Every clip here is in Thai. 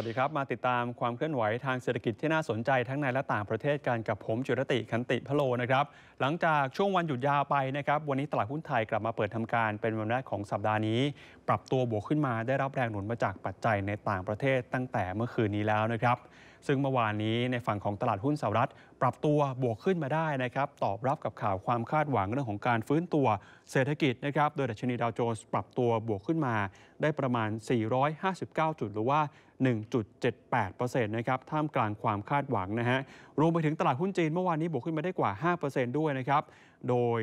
วัสดีครับ มาติดตามความเคลื่อนไหวทางเศรษฐกิจที่น่าสนใจทั้งในและต่างประเทศกันกับผมจุรติคันติพโลนะครับ หลังจากช่วงวันหยุดยาวไปนะครับ วันนี้ตลาดหุ้นไทยกลับมาเปิดทำการ เป็นวันแรกของสัปดาห์นี้ ปรับตัวบวกขึ้นมาได้รับแรงหนุนมาจากปัจจัยในต่างประเทศตั้งแต่เมื่อคืนนี้แล้วนะครับซึ่งเมื่อวานนี้ในฝั่งของตลาดหุ้นสหรัฐ ปรับตัวบวกขึ้นมาได้นะครับ ตอบรับกับข่าวความคาดหวังเรื่องของการฟื้นตัวเศรษฐกิจนะครับ โดยดัชนีดาวโจนส์ปรับตัวบวกขึ้นมา ได้ประมาณ 459จุดหรือว่า 1.78%นะครับ ท่ามกลางความคาดหวังนะฮะรวมไปถึงตลาดหุ้นจีนเมื่อวานนี้บวกขึ้นมาได้กว่า 5%ด้วยนะครับ โดย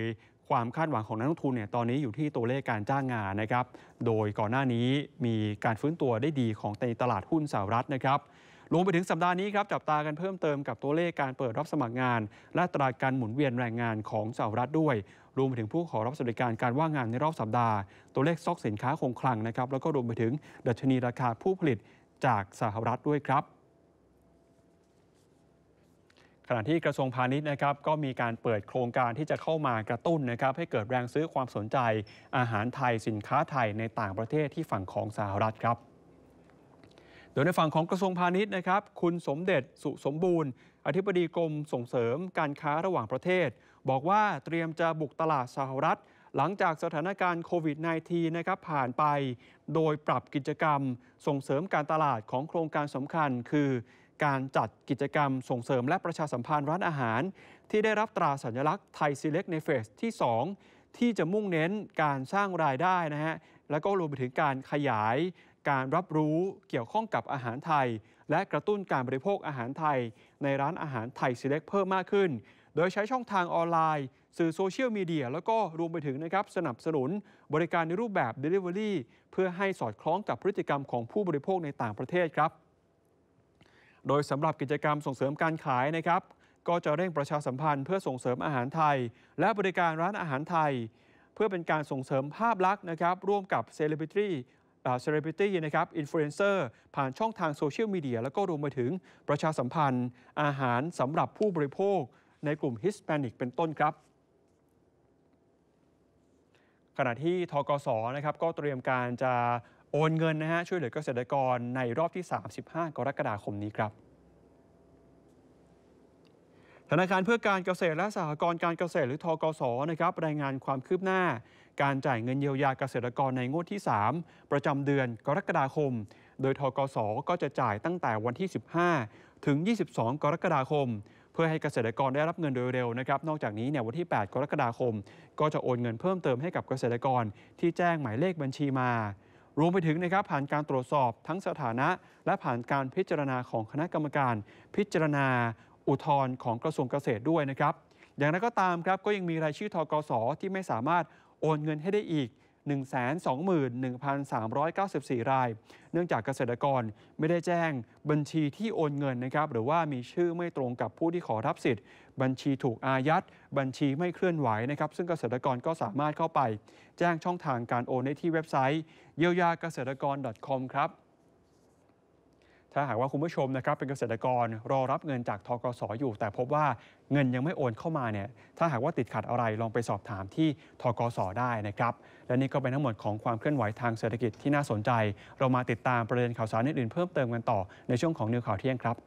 ความคาดหวังของนักลงทุนเนี่ยตอนนี้อยู่ที่ตัวเลขการจ้างงานนะครับ โดยก่อนหน้านี้มีการฟื้นตัวได้ดีของในตลาดหุ้นสหรัฐนะครับรวมไปถึงสัปดาห์นี้ครับจับตากันเพิ่มเติมกับตัวเลขการเปิดรับสมัครงานและตราการหมุนเวียนแรงงานของสหรัฐด้วย รวมไปถึงผู้ขอรับสวัสดิการการว่างงานในรอบสัปดาห์ ตัวเลขซอกสินค้าคงคลังนะครับแล้วก็รวมไปถึงดัชนีราคาผู้ผลิตจากสหรัฐด้วยครับ ขณะที่กระทรวงพาณิชย์นะครับก็มีการเปิดโครงการที่จะเข้ามากระตุ้นนะครับ ให้เกิดแรงซื้อความสนใจ อาหารไทยสินค้าไทยในต่างประเทศที่ฝั่งของสหรัฐครับดยในฝั่งของกระทรวงพาณิชย์นะครับ คุณสมเด็จสุสมบูรณ์ อธิบดีกรมส่งเสริม การค้าระหว่างประเทศ บอกว่าเตรียมจะบุกตลาดสหรัฐหลังจากสถานการณ์โควิด -19 นะครับผ่านไป โดยปรับกิจกรรมส่งเสริมการตลาดของโครงการสำคัญ คือ การจัดกิจกรรมส่งเสริมและประชาสัมพันธ์ร้านอาหาร ที่ได้รับตราสัญลักษณ์ไทยซีเล็กในเฟสที่ 2 ที่จะมุ่งเน้นการสร้างรายได้นะฮะแล้วก็รวมไปถึงการขยายการรับรู้เกี่ยวข้องกับอาหารไทย และกระตุ้นการบริโภคอาหารไทย ในร้านอาหารไทยซีเล็กเพิ่มมากขึ้น โดยใช้ช่องทางออนไลน์ สื่อโซเชียลมีเดียแล้วก็รวมไปถึงนะครับสนับสนุนบริการในรูปแบบ Delivery เพื่อให้สอดคล้องกับพฤติกรรมของผู้บริโภคในต่างประเทศครับ โดยสำหรับกิจกรรมส่งเสริมการขายนะครับก็จะเร่งประชาสัมพันธ์เพื่อส่งเสริมอาหารไทย และบริการร้านอาหารไทย เพื่อเป็นการส่งเสริมภาพลักษณ์นะครับ ร่วมกับเซเลบริตีเซเลบริตี้นะครับอินฟลูเอนเซอร์ผ่านช่องทางโซเชียลมีเดียแล้วก็รวมไปถึงประชาสัมพันธ์อาหารสำหรับผู้บริโภคในกลุ่มฮิสแปนิกเป็นต้นครับ ขณะที่ทกศนะครับก็เตรียมการจะโอนเงินนะฮะช่วยเหลือเกษตรกรในรอบที่ 35 กรกฎาคมนี้ครับธนาคาร เพื่อการเกษตรและสหกรณ์การเกษตร หรือทกศนะครับรายงานความคืบหน้า การจ่ายเงินเยียวยาเกษตรกรในงวดที่ 3 ประจำเดือนกรกฎาคม โดยทกศก็จะจ่ายตั้งแต่วันที่ 15 ถึง 22 กรกฎาคม เพื่อให้เกษตรกรได้รับเงินโดยเร็วนะครับนอกจากนี้เนี่ยวันที่ 8 กรกฎาคม ก็จะโอนเงินเพิ่มเติมให้กับเกษตรกรที่แจ้งหมายเลขบัญชีมารวมไปถึงนะครับผ่านการตรวจสอบทั้งสถานะ และผ่านการพิจารณาของคณะกรรมการพิจารณาอุทธรณ์ของกระทรวงเกษตรด้วยนะครับ อย่างนั้นก็ตามครับก็ยังมีรายชื่อทกศที่ไม่สามารถโอนเงินให้ได้อีก 121,394 ราย เนื่องจากเกษตรกรไม่ได้แจ้งบัญชีที่โอนเงินนะครับ หรือว่ามีชื่อไม่ตรงกับผู้ที่ขอรับสิทธิ์ บัญชีถูกอายัด บัญชีไม่เคลื่อนไหวนะครับ ซึ่งเกษตรกรก็สามารถเข้าไปแจ้งช่องทางการโอนได้ที่เว็บไซต์เยียวยาเกษตรกร .com ครับถ้าหากว่าคุณผู้ชมนะครับเป็นเกษตรกรรอรับเงินจากทกสออยู่ แต่พบว่าเงินยังไม่โอนเข้ามาเนี่ยถ้าหากว่าติดขัดอะไรลองไปสอบถามที่ทกสได้นะครับและนี่ก็เป็นทั้งหมดของความเคลื่อนไหวทางเศรษฐกิจที่น่าสนใจ เรามาติดตามประเด็นข่าวสารอื่นๆเพิ่มเติมกันต่อในช่วงของนิวข่าวเที่ยงครับ